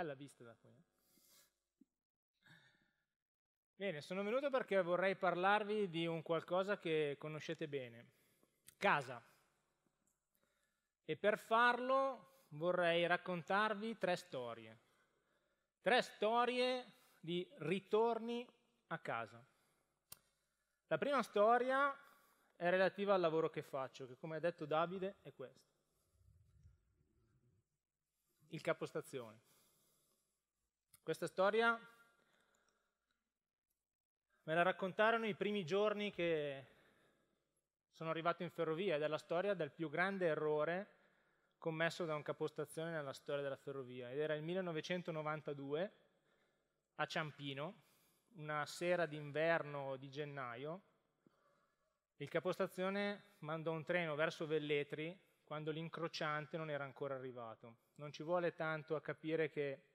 Bella vista da qui. Eh. Bene, sono venuto perché vorrei parlarvi di un qualcosa che conoscete bene, casa. E per farlo vorrei raccontarvi tre storie. Tre storie di ritorni a casa. La prima storia è relativa al lavoro che faccio, che come ha detto Davide è questo. Il capostazione. Questa storia me la raccontarono i primi giorni che sono arrivato in ferrovia ed è la storia del più grande errore commesso da un capostazione nella storia della ferrovia ed era il 1992 a Ciampino, una sera d'inverno di gennaio, il capostazione mandò un treno verso Velletri quando l'incrociante non era ancora arrivato. Non ci vuole tanto a capire che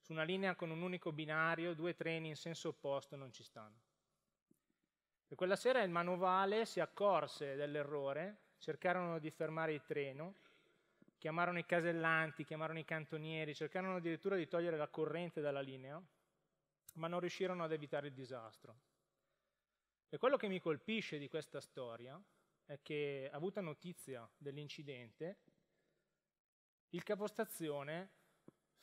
su una linea con un unico binario, due treni in senso opposto non ci stanno. E quella sera il manovale si accorse dell'errore, cercarono di fermare il treno, chiamarono i casellanti, chiamarono i cantonieri, cercarono addirittura di togliere la corrente dalla linea, ma non riuscirono ad evitare il disastro. E quello che mi colpisce di questa storia è che, avuta notizia dell'incidente, il capostazione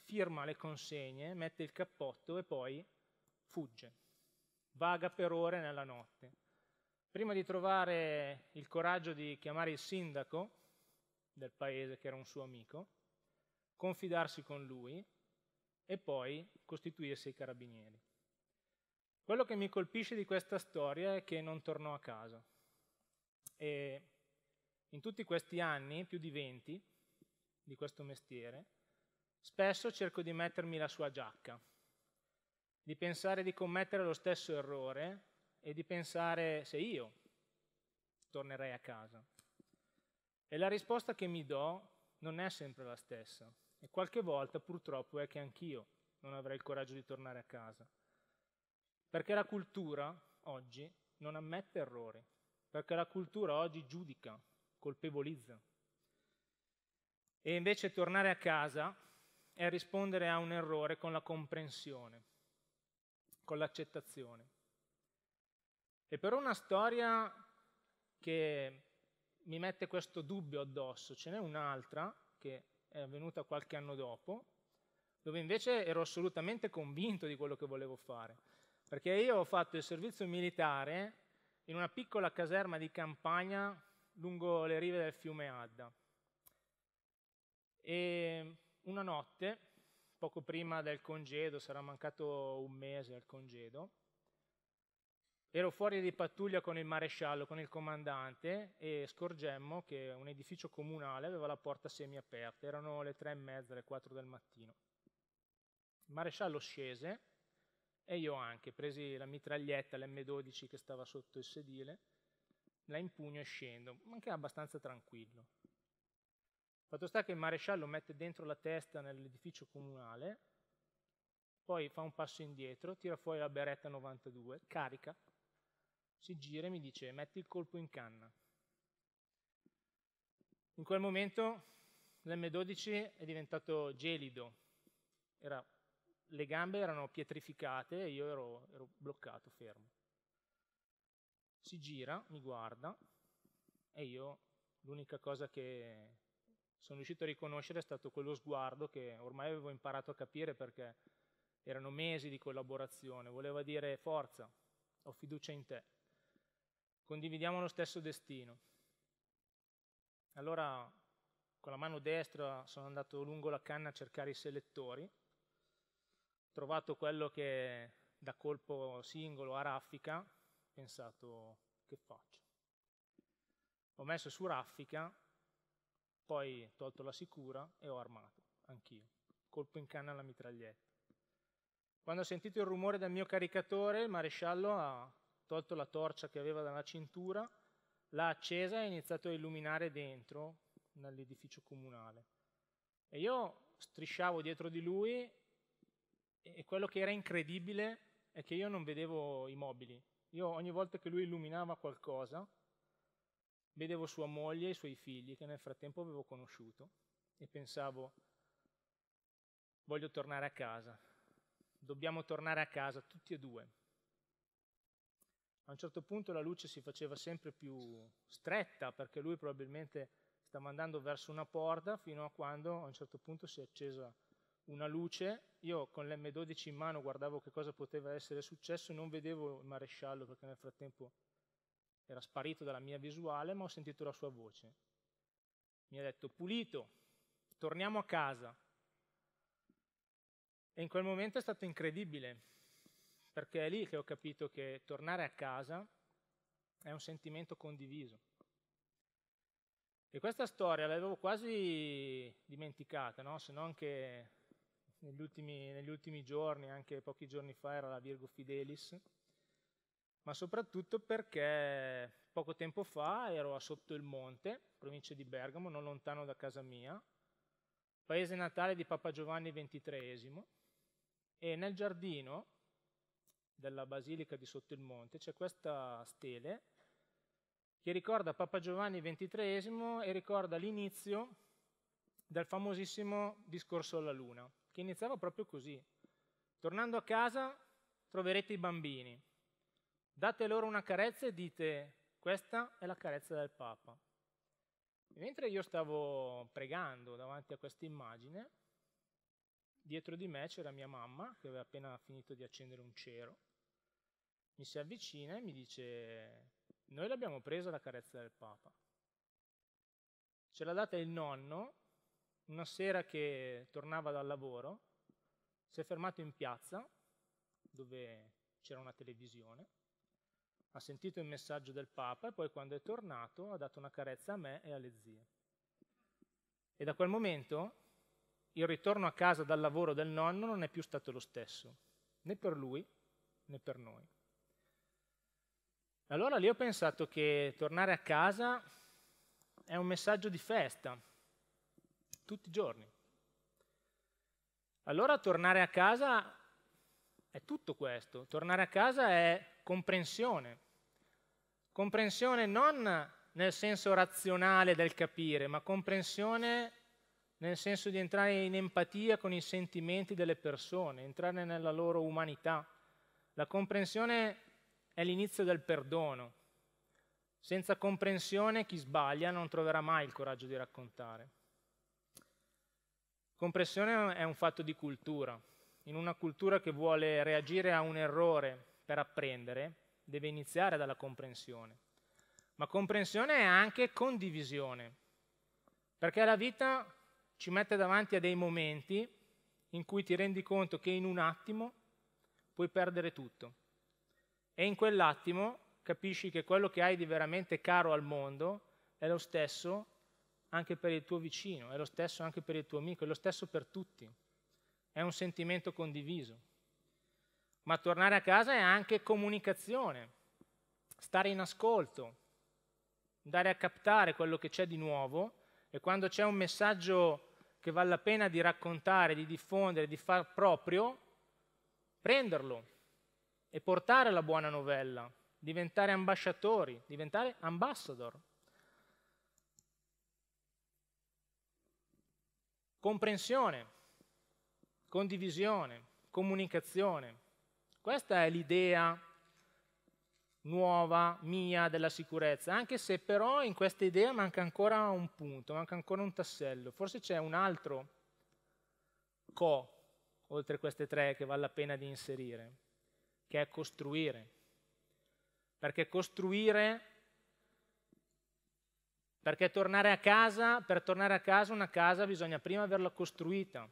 firma le consegne, mette il cappotto e poi fugge. Vaga per ore nella notte. Prima di trovare il coraggio di chiamare il sindaco del paese, che era un suo amico, confidarsi con lui e poi costituirsi i carabinieri. Quello che mi colpisce di questa storia è che non tornò a casa. E in tutti questi anni, più di 20, di questo mestiere, Spesso cerco di mettermi la sua giacca, di pensare di commettere lo stesso errore e di pensare se io tornerei a casa. E la risposta che mi do non è sempre la stessa e qualche volta purtroppo è che anch'io non avrei il coraggio di tornare a casa. Perché la cultura oggi non ammette errori, perché la cultura oggi giudica, colpevolizza. E invece tornare a casa è rispondere a un errore con la comprensione, con l'accettazione. E però una storia che mi mette questo dubbio addosso, ce n'è un'altra che è avvenuta qualche anno dopo, dove invece ero assolutamente convinto di quello che volevo fare, perché io ho fatto il servizio militare in una piccola caserma di campagna lungo le rive del fiume Adda. E una notte, poco prima del congedo, sarà mancato un mese al congedo, ero fuori di pattuglia con il maresciallo, con il comandante, e scorgemmo che un edificio comunale aveva la porta semiaperta, erano le tre e mezza, le quattro del mattino. Il maresciallo scese e io anche, presi la mitraglietta, l'M12 che stava sotto il sedile, la impugno e scendo, ma anche abbastanza tranquillo. Fatto sta che il maresciallo mette dentro la testa nell'edificio comunale, poi fa un passo indietro, tira fuori la beretta 92, carica, si gira e mi dice metti il colpo in canna. In quel momento l'M12 è diventato gelido, Era, le gambe erano pietrificate e io ero, ero bloccato, fermo. Si gira, mi guarda e io l'unica cosa che sono riuscito a riconoscere è stato quello sguardo che ormai avevo imparato a capire perché erano mesi di collaborazione, voleva dire forza, ho fiducia in te, condividiamo lo stesso destino. Allora con la mano destra sono andato lungo la canna a cercare i selettori, ho trovato quello che da colpo singolo a raffica, ho pensato che faccio? Ho messo su raffica poi tolto la sicura e ho armato, anch'io. Colpo in canna alla mitraglietta. Quando ha sentito il rumore del mio caricatore, il maresciallo ha tolto la torcia che aveva dalla cintura, l'ha accesa e ha iniziato a illuminare dentro nell'edificio comunale. E io strisciavo dietro di lui e quello che era incredibile è che io non vedevo i mobili. Io ogni volta che lui illuminava qualcosa, Vedevo sua moglie e i suoi figli che nel frattempo avevo conosciuto e pensavo, voglio tornare a casa, dobbiamo tornare a casa tutti e due. A un certo punto la luce si faceva sempre più stretta perché lui probabilmente stava andando verso una porta fino a quando a un certo punto si è accesa una luce, io con l'M12 in mano guardavo che cosa poteva essere successo, non vedevo il maresciallo perché nel frattempo era sparito dalla mia visuale, ma ho sentito la sua voce. Mi ha detto, pulito, torniamo a casa. E in quel momento è stato incredibile, perché è lì che ho capito che tornare a casa è un sentimento condiviso. E questa storia l'avevo quasi dimenticata, no? se non che negli ultimi, negli ultimi giorni, anche pochi giorni fa, era la Virgo Fidelis, ma soprattutto perché poco tempo fa ero a Sotto il Monte, provincia di Bergamo, non lontano da casa mia, paese natale di Papa Giovanni XXIII, e nel giardino della basilica di Sotto il Monte c'è questa stele che ricorda Papa Giovanni XXIII e ricorda l'inizio del famosissimo discorso alla luna, che iniziava proprio così. Tornando a casa troverete i bambini, Date loro una carezza e dite, questa è la carezza del Papa. E mentre io stavo pregando davanti a questa immagine, dietro di me c'era mia mamma che aveva appena finito di accendere un cero. Mi si avvicina e mi dice, noi l'abbiamo presa la carezza del Papa. Ce l'ha data il nonno, una sera che tornava dal lavoro, si è fermato in piazza, dove c'era una televisione, ha sentito il messaggio del Papa e poi quando è tornato ha dato una carezza a me e alle zie. E da quel momento il ritorno a casa dal lavoro del nonno non è più stato lo stesso, né per lui né per noi. Allora lì ho pensato che tornare a casa è un messaggio di festa, tutti i giorni. Allora tornare a casa è tutto questo, tornare a casa è comprensione, Comprensione non nel senso razionale del capire, ma comprensione nel senso di entrare in empatia con i sentimenti delle persone, entrare nella loro umanità. La comprensione è l'inizio del perdono. Senza comprensione chi sbaglia non troverà mai il coraggio di raccontare. Comprensione è un fatto di cultura. In una cultura che vuole reagire a un errore per apprendere, deve iniziare dalla comprensione. Ma comprensione è anche condivisione, perché la vita ci mette davanti a dei momenti in cui ti rendi conto che in un attimo puoi perdere tutto. E in quell'attimo capisci che quello che hai di veramente caro al mondo è lo stesso anche per il tuo vicino, è lo stesso anche per il tuo amico, è lo stesso per tutti. È un sentimento condiviso ma tornare a casa è anche comunicazione, stare in ascolto, andare a captare quello che c'è di nuovo e quando c'è un messaggio che vale la pena di raccontare, di diffondere, di far proprio, prenderlo e portare la buona novella, diventare ambasciatori, diventare ambassador. Comprensione, condivisione, comunicazione, questa è l'idea nuova mia della sicurezza, anche se però in questa idea manca ancora un punto, manca ancora un tassello. Forse c'è un altro co, oltre queste tre, che vale la pena di inserire, che è costruire. Perché costruire, perché tornare a casa, per tornare a casa una casa bisogna prima averla costruita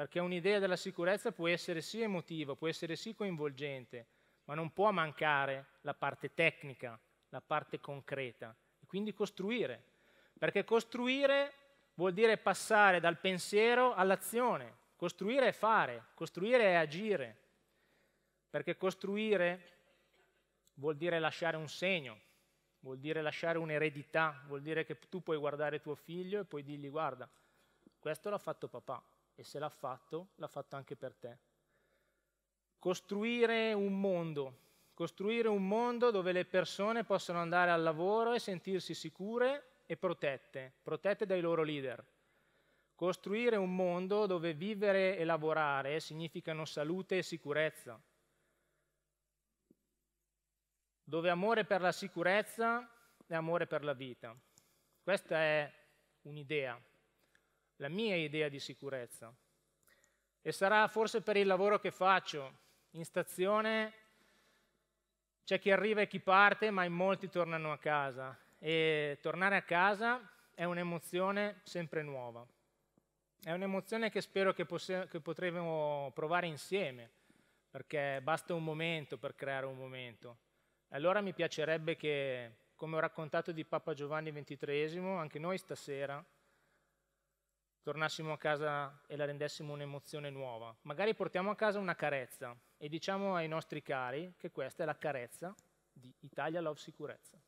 perché un'idea della sicurezza può essere sì emotiva, può essere sì coinvolgente, ma non può mancare la parte tecnica, la parte concreta, e quindi costruire, perché costruire vuol dire passare dal pensiero all'azione, costruire è fare, costruire è agire, perché costruire vuol dire lasciare un segno, vuol dire lasciare un'eredità, vuol dire che tu puoi guardare tuo figlio e puoi dirgli guarda, questo l'ha fatto papà, e se l'ha fatto, l'ha fatto anche per te. Costruire un mondo, costruire un mondo dove le persone possono andare al lavoro e sentirsi sicure e protette, protette dai loro leader. Costruire un mondo dove vivere e lavorare significano salute e sicurezza, dove amore per la sicurezza e amore per la vita. Questa è un'idea, la mia idea di sicurezza. E sarà forse per il lavoro che faccio. In stazione c'è chi arriva e chi parte, ma in molti tornano a casa. E tornare a casa è un'emozione sempre nuova. È un'emozione che spero che, che potremo provare insieme, perché basta un momento per creare un momento. Allora mi piacerebbe che, come ho raccontato di Papa Giovanni XXIII, anche noi stasera tornassimo a casa e la rendessimo un'emozione nuova. Magari portiamo a casa una carezza e diciamo ai nostri cari che questa è la carezza di Italia Love Sicurezza.